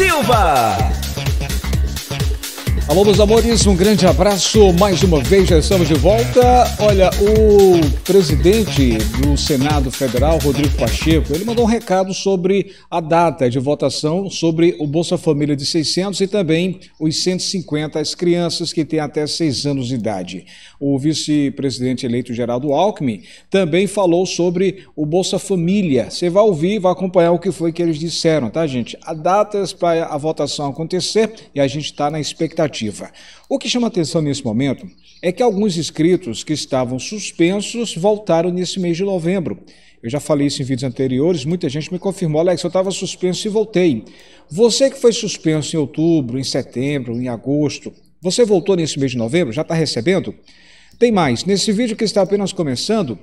Silva. Alô, meus amores, um grande abraço. Mais uma vez já estamos de volta. Olha, o presidente do Senado Federal, Rodrigo Pacheco, ele mandou um recado sobre a data de votação sobre o Bolsa Família de 600 e também os 150 as crianças que têm até 6 anos de idade. O vice-presidente eleito Geraldo Alckmin também falou sobre o Bolsa Família. Você vai ouvir, vai acompanhar o que foi que eles disseram, tá, gente? A datas para a votação acontecer e a gente está na expectativa o que chama atenção nesse momento é que alguns inscritos que estavam suspensos voltaram nesse mês de novembro. Eu já falei isso em vídeos anteriores, muita gente me confirmou, Alex, eu estava suspenso e voltei. Você que foi suspenso em outubro, em setembro, em agosto, você voltou nesse mês de novembro? Já está recebendo? Tem mais, nesse vídeo que está apenas começando,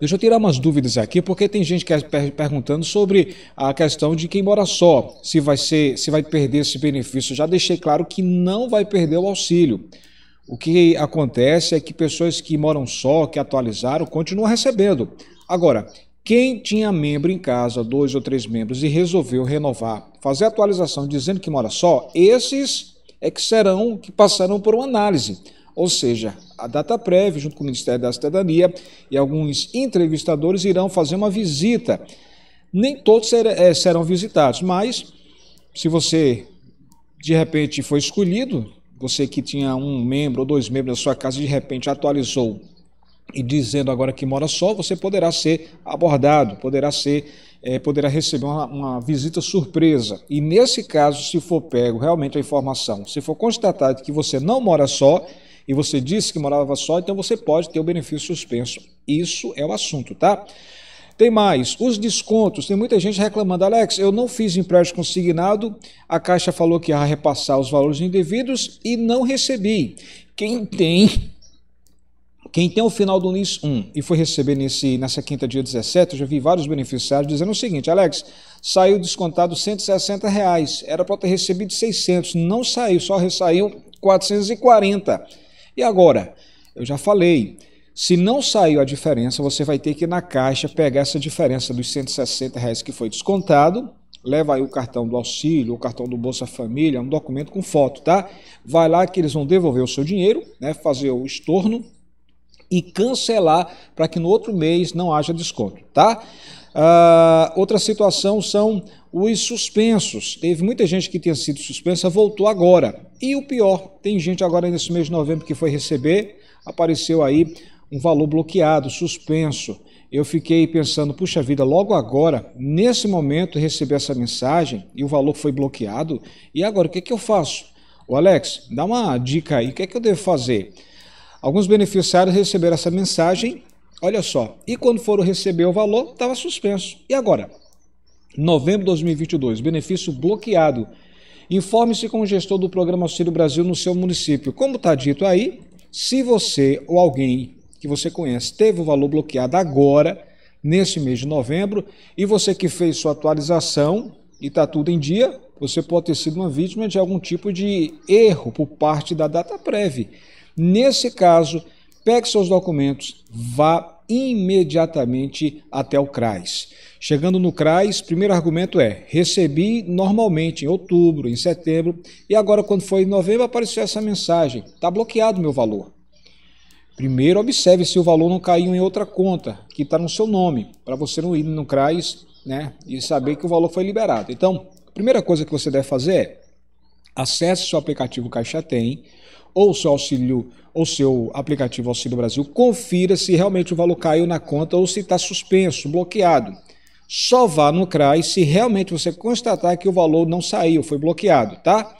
Deixa eu tirar umas dúvidas aqui, porque tem gente que é per perguntando sobre a questão de quem mora só, se vai ser, se vai perder esse benefício. já deixei claro que não vai perder o auxílio. O que acontece é que pessoas que moram só, que atualizaram, continuam recebendo. Agora, quem tinha membro em casa, dois ou três membros, e resolveu renovar, fazer atualização dizendo que mora só, esses é que serão, que passarão por uma análise ou seja, a data prévia, junto com o Ministério da Cidadania e alguns entrevistadores, irão fazer uma visita. Nem todos eh, serão visitados, mas se você de repente foi escolhido, você que tinha um membro ou dois membros da sua casa de repente atualizou e dizendo agora que mora só, você poderá ser abordado, poderá ser, é, poderá receber uma, uma, visita surpresa. E nesse caso, se for pego realmente a informação, se for constatado que você não mora só, e você disse que morava só, então você pode ter o benefício suspenso. Isso é o assunto, tá? Tem mais, os descontos. Tem muita gente reclamando, Alex, eu não fiz empréstimo consignado, a Caixa falou que ia repassar os valores indevidos e não recebi. Quem tem quem tem o final do NIS 1 e foi receber nesse, nessa quinta, dia 17, eu já vi vários beneficiários dizendo o seguinte, Alex, saiu descontado 160 reais, era para ter recebido 600, não saiu, só saiu 440 e agora, eu já falei, se não saiu a diferença, você vai ter que ir na caixa pegar essa diferença dos 160 reais que foi descontado, leva aí o cartão do auxílio, o cartão do Bolsa Família, um documento com foto, tá? Vai lá que eles vão devolver o seu dinheiro, né, fazer o estorno e cancelar para que no outro mês não haja desconto, tá? Uh, outra situação são os suspensos. Teve muita gente que tinha sido suspensa, voltou agora. E o pior, tem gente agora nesse mês de novembro que foi receber, apareceu aí um valor bloqueado, suspenso. Eu fiquei pensando, puxa vida, logo agora, nesse momento, recebi essa mensagem e o valor foi bloqueado. E agora, o que, é que eu faço? O Alex, dá uma dica aí, o que é que eu devo fazer? Alguns beneficiários receberam essa mensagem, olha só, e quando foram receber o valor, estava suspenso. E agora? Novembro de 2022, benefício bloqueado. Informe-se com o gestor do programa Auxílio Brasil no seu município. Como está dito aí, se você ou alguém que você conhece teve o valor bloqueado agora, nesse mês de novembro, e você que fez sua atualização e está tudo em dia, você pode ter sido uma vítima de algum tipo de erro por parte da data prévia. Nesse caso, pegue seus documentos, vá imediatamente até o CRAS. Chegando no CRAS, primeiro argumento é: recebi normalmente em outubro, em setembro, e agora, quando foi em novembro, apareceu essa mensagem: está bloqueado meu valor. Primeiro, observe se o valor não caiu em outra conta que está no seu nome, para você não ir no CRAS né, e saber que o valor foi liberado. Então, a primeira coisa que você deve fazer é acesse seu aplicativo Caixa Tem ou seu auxílio ou seu aplicativo Auxílio Brasil, confira se realmente o valor caiu na conta ou se está suspenso, bloqueado. Só vá no CRAS se realmente você constatar que o valor não saiu, foi bloqueado, tá?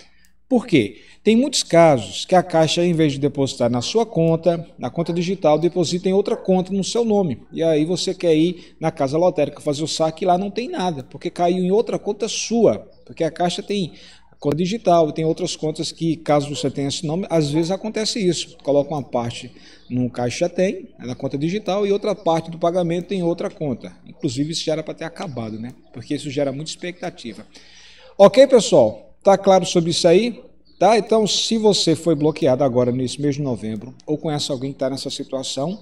Por quê? Tem muitos casos que a Caixa, em vez de depositar na sua conta, na conta digital, deposita em outra conta no seu nome. E aí você quer ir na casa lotérica fazer o saque e lá não tem nada, porque caiu em outra conta sua. Porque a Caixa tem conta digital, tem outras contas que, caso você tenha esse nome, às vezes acontece isso. Coloca uma parte no caixa tem, é na conta digital, e outra parte do pagamento em outra conta. Inclusive, isso já era para ter acabado, né? Porque isso gera muita expectativa. Ok, pessoal? Tá claro sobre isso aí? Tá? Então, se você foi bloqueado agora nesse mês de novembro, ou conhece alguém que está nessa situação,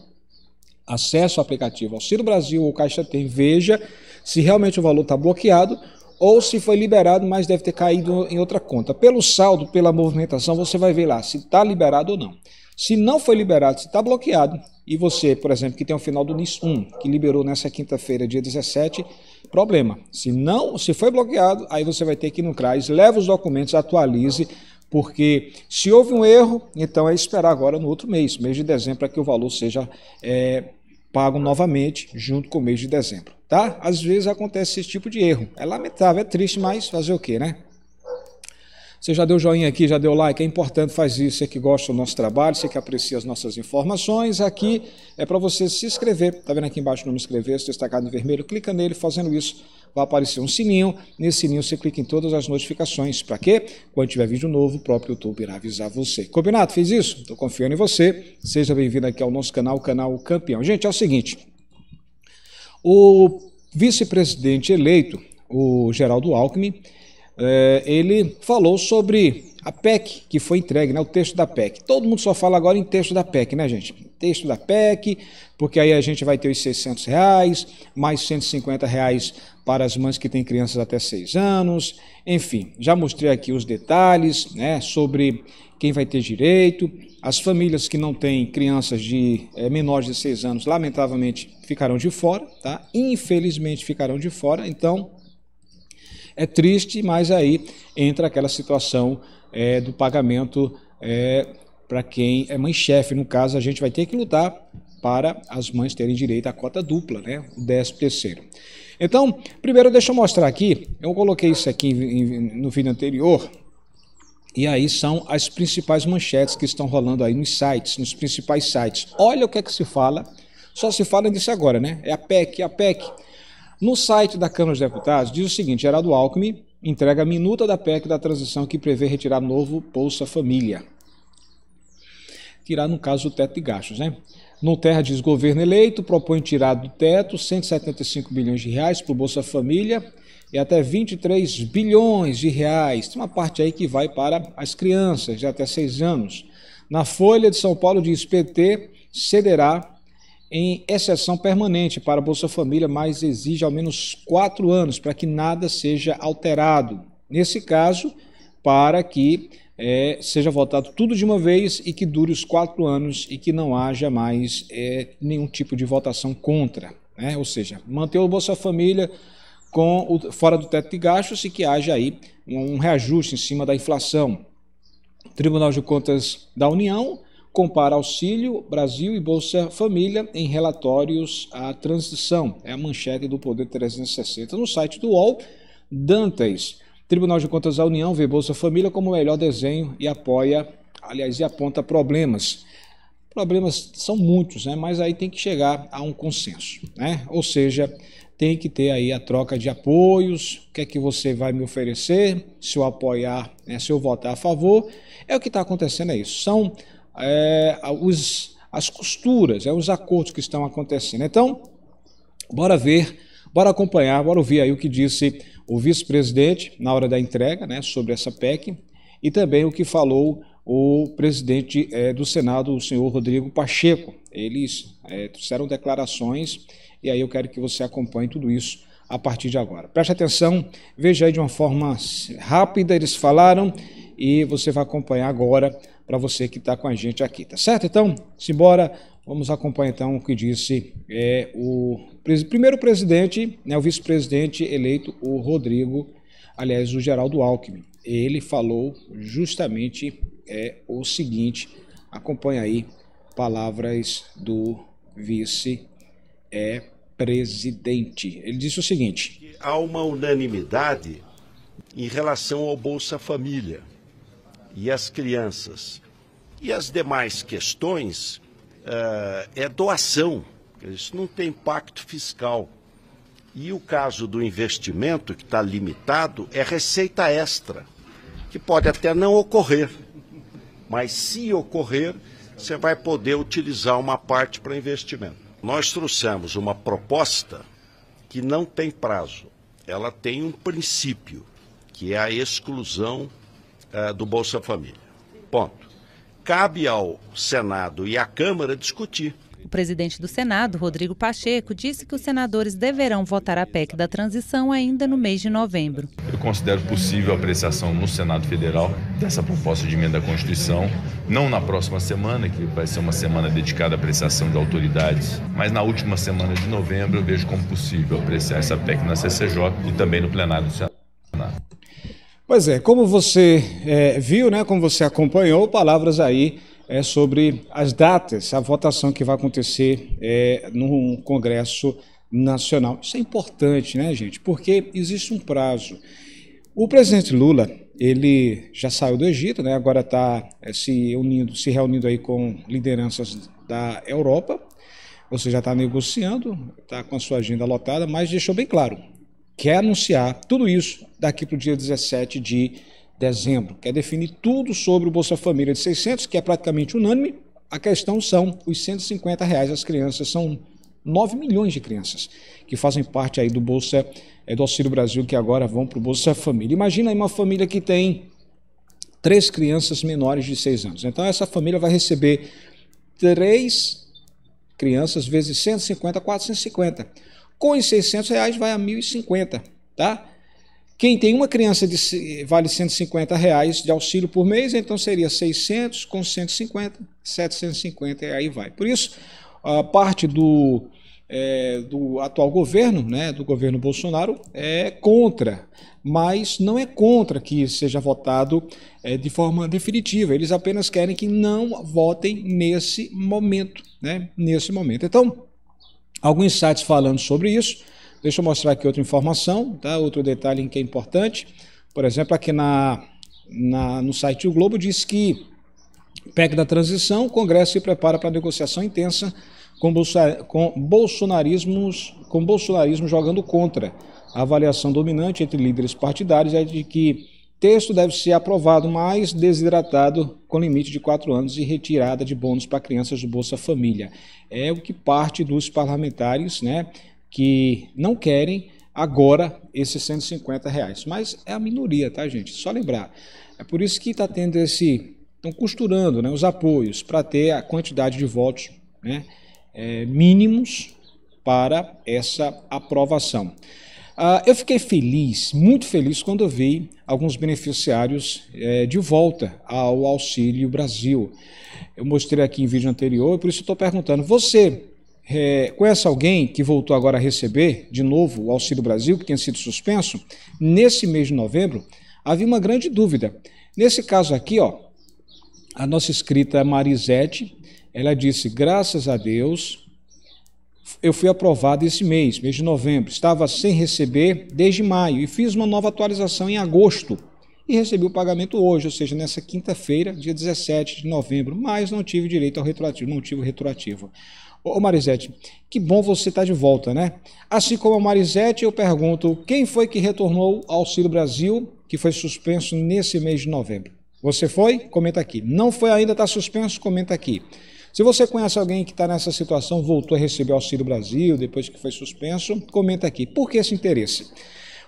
acesse o aplicativo Auxílio Brasil ou Caixa Tem, veja se realmente o valor está bloqueado ou se foi liberado, mas deve ter caído em outra conta. Pelo saldo, pela movimentação, você vai ver lá se está liberado ou não. Se não foi liberado, se está bloqueado, e você, por exemplo, que tem o final do NIS 1, que liberou nessa quinta-feira, dia 17, problema. Se não, se foi bloqueado, aí você vai ter que ir no CRAS, leva os documentos, atualize, porque se houve um erro, então é esperar agora no outro mês, mês de dezembro, para que o valor seja é, pagam novamente junto com o mês de dezembro, tá? Às vezes acontece esse tipo de erro. É lamentável, é triste, mas fazer o quê, né? Você já deu joinha aqui, já deu like, é importante, faz isso. Você que gosta do nosso trabalho, você que aprecia as nossas informações, aqui é para você se inscrever. Está vendo aqui embaixo o nome inscrever-se, destacado no vermelho, clica nele, fazendo isso vai aparecer um sininho. Nesse sininho você clica em todas as notificações. Para quê? Quando tiver vídeo novo, o próprio YouTube irá avisar você. Combinado? Fez isso? Estou confiando em você. Seja bem-vindo aqui ao nosso canal, o canal Campeão. Gente, é o seguinte: o vice-presidente eleito, o Geraldo Alckmin, é, ele falou sobre a PEC que foi entregue, né, o texto da PEC. Todo mundo só fala agora em texto da PEC, né, gente? Texto da PEC, porque aí a gente vai ter os 600 reais, mais 150 reais para as mães que têm crianças até 6 anos. Enfim, já mostrei aqui os detalhes né, sobre quem vai ter direito. As famílias que não têm crianças de é, menores de 6 anos, lamentavelmente, ficarão de fora, tá? Infelizmente, ficarão de fora. Então, é triste, mas aí entra aquela situação é, do pagamento é, para quem é mãe-chefe. No caso, a gente vai ter que lutar para as mães terem direito à cota dupla, né? o 13 terceiro. Então, primeiro deixa eu mostrar aqui, eu coloquei isso aqui no vídeo anterior, e aí são as principais manchetes que estão rolando aí nos sites, nos principais sites. Olha o que é que se fala, só se fala disso agora, né? É a PEC, é a PEC. No site da Câmara dos Deputados diz o seguinte: Geraldo Alckmin entrega a minuta da PEC da transição que prevê retirar novo Bolsa Família. Tirar, no caso, o teto de gastos, né? No Terra diz: governo eleito propõe tirar do teto 175 bilhões de reais para o Bolsa Família e até 23 bilhões de reais. Tem uma parte aí que vai para as crianças de até 6 anos. Na Folha de São Paulo diz: PT cederá em exceção permanente para Bolsa Família, mas exige ao menos quatro anos para que nada seja alterado. Nesse caso, para que é, seja votado tudo de uma vez e que dure os quatro anos e que não haja mais é, nenhum tipo de votação contra. Né? Ou seja, manter o Bolsa Família com o, fora do teto de gastos e que haja aí um reajuste em cima da inflação. Tribunal de Contas da União compara Auxílio Brasil e Bolsa Família em relatórios à transição. É a manchete do Poder 360 no site do UOL. Dantas. Tribunal de Contas da União vê Bolsa Família como o melhor desenho e apoia, aliás, e aponta problemas. Problemas são muitos, né? mas aí tem que chegar a um consenso. Né? Ou seja, tem que ter aí a troca de apoios, o que é que você vai me oferecer, se eu apoiar, né? se eu votar a favor. É o que está acontecendo, é isso. São é, os, as costuras, é, os acordos que estão acontecendo. Então, bora ver, bora acompanhar, bora ouvir aí o que disse o vice-presidente na hora da entrega né, sobre essa PEC e também o que falou o presidente é, do Senado, o senhor Rodrigo Pacheco. Eles é, trouxeram declarações e aí eu quero que você acompanhe tudo isso a partir de agora. Preste atenção, veja aí de uma forma rápida, eles falaram e você vai acompanhar agora para você que está com a gente aqui, tá certo? Então, simbora, vamos acompanhar então o que disse é, o primeiro presidente, né, o vice-presidente eleito, o Rodrigo, aliás, o Geraldo Alckmin. Ele falou justamente é, o seguinte, acompanha aí palavras do vice-presidente. É, presidente. Ele disse o seguinte: há uma unanimidade em relação ao Bolsa Família e as crianças. E as demais questões uh, é doação, isso não tem impacto fiscal. E o caso do investimento, que está limitado, é receita extra, que pode até não ocorrer, mas se ocorrer, você vai poder utilizar uma parte para investimento. Nós trouxemos uma proposta que não tem prazo, ela tem um princípio, que é a exclusão uh, do Bolsa Família. Ponto. Cabe ao Senado e à Câmara discutir. O presidente do Senado, Rodrigo Pacheco, disse que os senadores deverão votar a PEC da transição ainda no mês de novembro. Eu considero possível a apreciação no Senado Federal dessa proposta de emenda à Constituição, não na próxima semana, que vai ser uma semana dedicada à apreciação de autoridades, mas na última semana de novembro eu vejo como possível apreciar essa PEC na CCJ e também no plenário do Senado. Pois é, como você é, viu, né, como você acompanhou, palavras aí é, sobre as datas, a votação que vai acontecer é, no Congresso Nacional. Isso é importante, né, gente? Porque existe um prazo. O presidente Lula, ele já saiu do Egito, né? Agora está é, se unindo, se reunindo aí com lideranças da Europa. você já está negociando, está com a sua agenda lotada, mas deixou bem claro: quer anunciar tudo isso daqui para o dia 17 de dezembro. Quer definir tudo sobre o Bolsa Família de 600, que é praticamente unânime. A questão são os 150 reais as crianças, são 9 milhões de crianças que fazem parte aí do Bolsa, eh, do Auxílio Brasil, que agora vão para o Bolsa Família. Imagina aí uma família que tem três crianças menores de 6 anos. Então essa família vai receber três crianças vezes 150, 450. Com os 600 reais vai a 1.050, tá? Quem tem uma criança de, vale 150 reais de auxílio por mês, então seria 600 com 150, 750 e aí vai. Por isso, a parte do, é, do atual governo, né, do governo Bolsonaro, é contra, mas não é contra que seja votado é, de forma definitiva. Eles apenas querem que não votem nesse momento, né, nesse momento. Então, alguns sites falando sobre isso. Deixa eu mostrar aqui outra informação, tá? outro detalhe que é importante. Por exemplo, aqui na, na, no site do Globo diz que PEC da transição, o Congresso se prepara para negociação intensa com, bolsa, com, bolsonarismos, com bolsonarismo jogando contra. A avaliação dominante entre líderes partidários é de que Texto deve ser aprovado, mas desidratado com limite de quatro anos e retirada de bônus para crianças do Bolsa Família. É o que parte dos parlamentares né, que não querem agora esses 150 reais. Mas é a minoria, tá, gente? Só lembrar. É por isso que está tendo esse. Estão costurando né, os apoios para ter a quantidade de votos né, é, mínimos para essa aprovação. Ah, eu fiquei feliz, muito feliz, quando eu vi alguns beneficiários é, de volta ao Auxílio Brasil. Eu mostrei aqui em vídeo anterior, por isso estou perguntando: você é, conhece alguém que voltou agora a receber de novo o Auxílio Brasil, que tinha sido suspenso? Nesse mês de novembro, havia uma grande dúvida. Nesse caso aqui, ó, a nossa escrita Marisete, ela disse: graças a Deus eu fui aprovado esse mês, mês de novembro. Estava sem receber desde maio e fiz uma nova atualização em agosto e recebi o pagamento hoje, ou seja, nessa quinta-feira, dia 17 de novembro, mas não tive direito ao retroativo, não tive o retroativo. Ô Marisete, que bom você estar tá de volta, né? Assim como a Marisete, eu pergunto, quem foi que retornou ao Auxílio Brasil, que foi suspenso nesse mês de novembro? Você foi? Comenta aqui. Não foi ainda, está suspenso? Comenta aqui. Se você conhece alguém que está nessa situação, voltou a receber Auxílio Brasil depois que foi suspenso, comenta aqui. Por que esse interesse?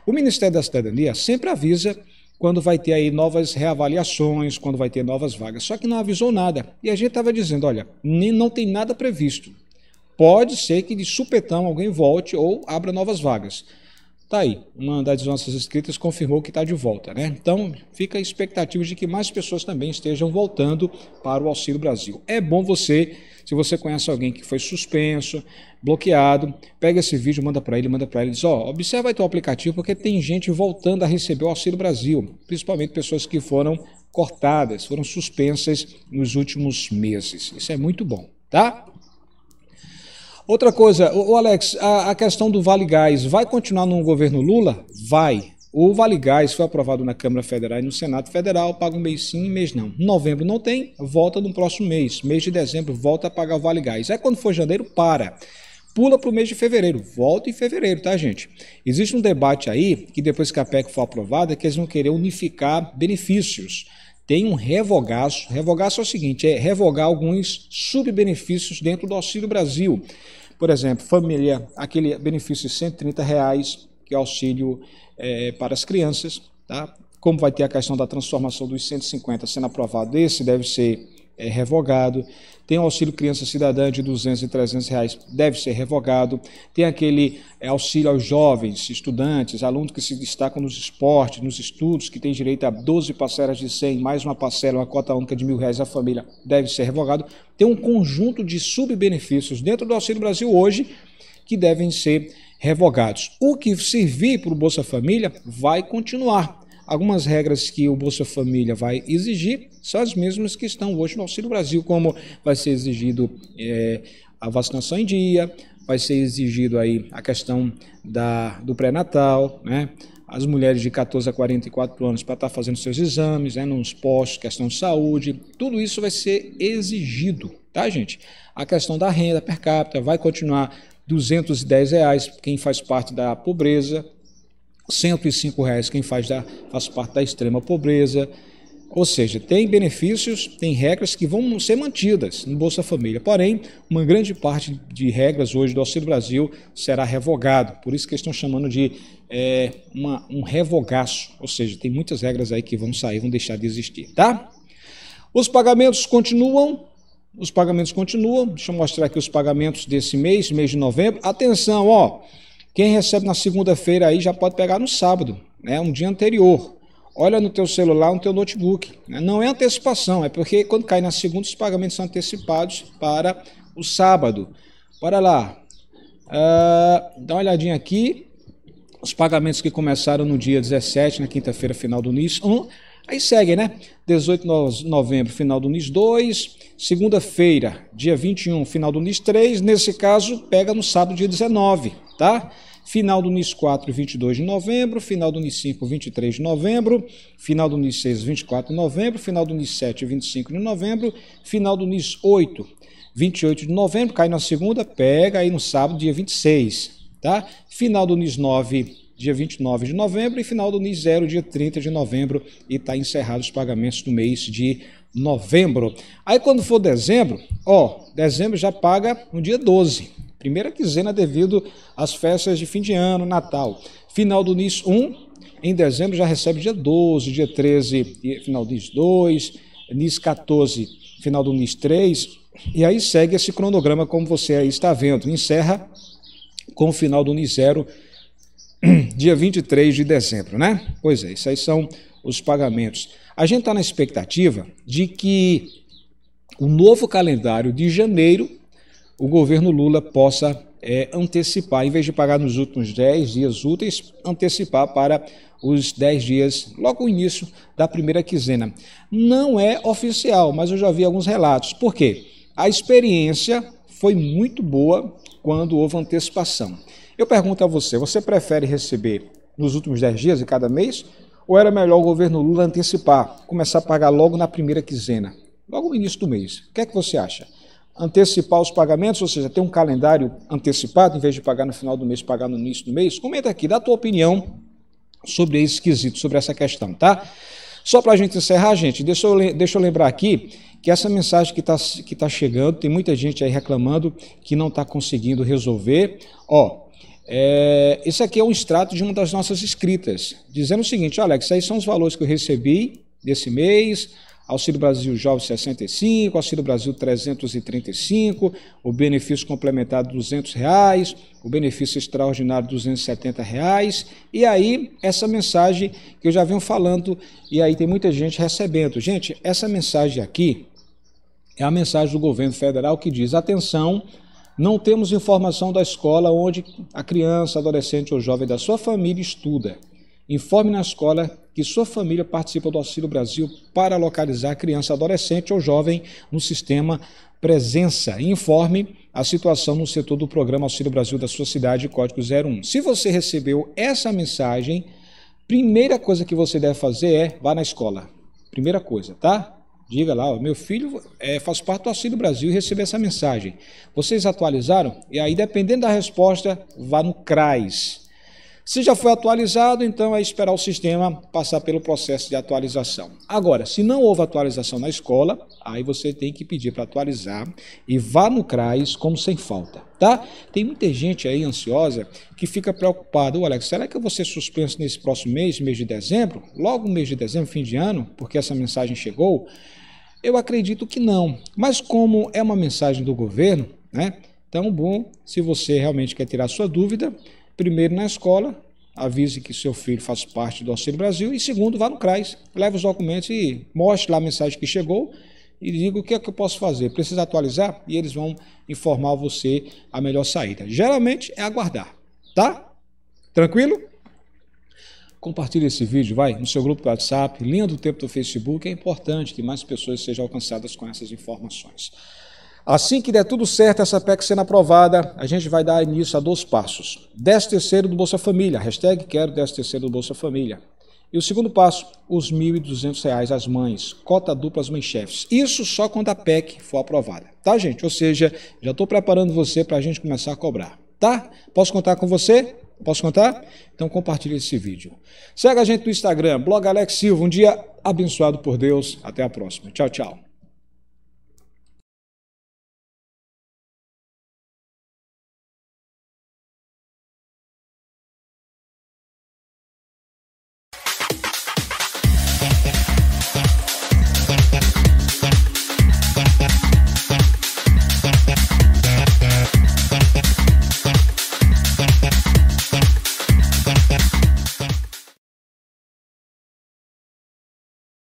O Ministério da Cidadania sempre avisa quando vai ter aí novas reavaliações, quando vai ter novas vagas. Só que não avisou nada. E a gente estava dizendo, olha, nem, não tem nada previsto. Pode ser que de supetão alguém volte ou abra novas vagas. Tá aí, uma das nossas inscritas confirmou que está de volta, né? Então, fica a expectativa de que mais pessoas também estejam voltando para o Auxílio Brasil. É bom você, se você conhece alguém que foi suspenso, bloqueado, pega esse vídeo, manda para ele, manda para ele, diz, ó, oh, observa aí teu aplicativo porque tem gente voltando a receber o Auxílio Brasil, principalmente pessoas que foram cortadas, foram suspensas nos últimos meses. Isso é muito bom, tá? Outra coisa, o Alex, a, a questão do Vale Gás vai continuar no governo Lula? Vai. O Vale Gás foi aprovado na Câmara Federal e no Senado Federal, paga um mês sim, mês não. Novembro não tem, volta no próximo mês. Mês de dezembro volta a pagar o Vale Gás. Aí é quando for janeiro, para. Pula para o mês de fevereiro, volta em fevereiro, tá, gente? Existe um debate aí, que depois que a PEC for aprovada, que eles vão querer unificar benefícios tem um revogaço. Revogaço é o seguinte: é revogar alguns subbenefícios dentro do Auxílio Brasil. Por exemplo, família, aquele benefício de 130 reais, que é auxílio é, para as crianças. Tá? Como vai ter a questão da transformação dos 150 sendo aprovado, esse deve ser é revogado. Tem o auxílio criança cidadã de 200 e 300 reais, deve ser revogado. Tem aquele é, auxílio aos jovens, estudantes, alunos que se destacam nos esportes, nos estudos, que tem direito a 12 parcelas de 100, mais uma parcela, uma cota única de mil reais à família, deve ser revogado. Tem um conjunto de subbenefícios dentro do Auxílio Brasil hoje que devem ser revogados. O que servir para o Bolsa Família vai continuar algumas regras que o Bolsa Família vai exigir são as mesmas que estão hoje no Auxílio Brasil, como vai ser exigido é, a vacinação em dia, vai ser exigido aí a questão da, do pré-natal, né? as mulheres de 14 a 44 anos para estar fazendo seus exames, né, nos postos, questão de saúde, tudo isso vai ser exigido, tá, gente? A questão da renda per capita vai continuar 210 reais quem faz parte da pobreza, 105 reais quem faz, da, faz parte da extrema pobreza. Ou seja, tem benefícios, tem regras que vão ser mantidas no Bolsa Família. Porém, uma grande parte de regras hoje do Auxílio Brasil será revogado. Por isso que eles estão chamando de é, uma, um revogaço. Ou seja, tem muitas regras aí que vão sair, vão deixar de existir, tá? Os pagamentos continuam, os pagamentos continuam. Deixa eu mostrar aqui os pagamentos desse mês, mês de novembro. Atenção, ó. Quem recebe na segunda-feira aí já pode pegar no sábado, né, um dia anterior. Olha no teu celular, no teu notebook. Né? Não é antecipação, é porque quando cai na segunda os pagamentos são antecipados para o sábado. Bora lá. Uh, dá uma olhadinha aqui. Os pagamentos que começaram no dia 17, na quinta-feira final do NIS 1. Aí segue, né? 18 de novembro, final do NIS 2. Segunda-feira, dia 21, final do NIS 3. Nesse caso, pega no sábado, dia 19 tá? Final do NIS 4, 22 de novembro, final do NIS 5, 23 de novembro, final do NIS 6, 24 de novembro, final do NIS 7, 25 de novembro, final do NIS 8, 28 de novembro, cai na segunda, pega aí no sábado, dia 26, tá? Final do NIS 9, dia 29 de novembro, e final do NIS 0, dia 30 de novembro, e está encerrado os pagamentos do mês de novembro. Aí quando for dezembro, ó, dezembro já paga no dia 12, Primeira quinzena devido às festas de fim de ano, Natal. Final do NIS 1, em dezembro já recebe dia 12, dia 13, final do NIS 2, NIS 14, final do NIS 3. E aí segue esse cronograma como você aí está vendo. Encerra com o final do NIS 0, dia 23 de dezembro, né? Pois é, isso aí são os pagamentos. A gente está na expectativa de que o novo calendário de janeiro o governo Lula possa é, antecipar, em vez de pagar nos últimos 10 dias úteis, antecipar para os 10 dias, logo o início da primeira quinzena. Não é oficial, mas eu já vi alguns relatos. Por quê? A experiência foi muito boa quando houve antecipação. Eu pergunto a você, você prefere receber nos últimos 10 dias de cada mês? Ou era melhor o governo Lula antecipar, começar a pagar logo na primeira quinzena, logo no início do mês? O que é que você acha? antecipar os pagamentos, ou seja, ter um calendário antecipado, em vez de pagar no final do mês, pagar no início do mês? Comenta aqui, dá a tua opinião sobre esse quesito, sobre essa questão, tá? Só para a gente encerrar, gente, deixa eu, deixa eu lembrar aqui que essa mensagem que está que tá chegando, tem muita gente aí reclamando que não está conseguindo resolver. Ó, é, esse aqui é um extrato de uma das nossas escritas, dizendo o seguinte: olha, Alex, aí são os valores que eu recebi desse mês, Auxílio Brasil Jovem 65, Auxílio Brasil 335, o benefício complementar 200 reais, o benefício extraordinário 270 reais. E aí essa mensagem que eu já venho falando e aí tem muita gente recebendo. Gente, essa mensagem aqui é a mensagem do governo federal que diz: atenção. Não temos informação da escola onde a criança, adolescente ou jovem da sua família estuda. Informe na escola que sua família participa do Auxílio Brasil para localizar criança, adolescente ou jovem no sistema Presença. Informe a situação no setor do programa Auxílio Brasil da sua cidade, código 01. Se você recebeu essa mensagem, primeira coisa que você deve fazer é vá na escola. Primeira coisa, tá? Diga lá, ó, meu filho é, faz parte do Auxílio Brasil e recebeu essa mensagem. Vocês atualizaram? E aí, dependendo da resposta, vá no CRAS se já foi atualizado, então é esperar o sistema passar pelo processo de atualização. Agora, se não houve atualização na escola, aí você tem que pedir para atualizar e vá no CRAS como sem falta, tá? Tem muita gente aí ansiosa que fica preocupada. Alex, será que eu vou ser suspenso nesse próximo mês, mês de dezembro? Logo mês de dezembro, fim de ano, porque essa mensagem chegou? Eu acredito que não. Mas como é uma mensagem do governo, né? Então, bom, se você realmente quer tirar sua dúvida, primeiro na escola, avise que seu filho faz parte do Auxílio Brasil, e segundo, vá no CRAS, leve os documentos e mostre lá a mensagem que chegou e diga o que é que eu posso fazer. Precisa atualizar? E eles vão informar você a melhor saída. Geralmente é aguardar, tá? Tranquilo? Compartilhe esse vídeo, vai, no seu grupo do WhatsApp, linha do tempo do Facebook, é importante que mais pessoas sejam alcançadas com essas informações. Assim que der tudo certo, essa PEC sendo aprovada, a gente vai dar início a dois passos. 10 terceiro do Bolsa Família, hashtag quero 10 terceiro do Bolsa Família. E o segundo passo, os R$ 1.200 às mães, cota dupla às mães-chefes. Isso só quando a PEC for aprovada, tá, gente? Ou seja, já estou preparando você para a gente começar a cobrar, tá? Posso contar com você? Posso contar? Então compartilhe esse vídeo. Segue a gente no Instagram, blog Alex Silva. Um dia abençoado por Deus. Até a próxima. Tchau, tchau.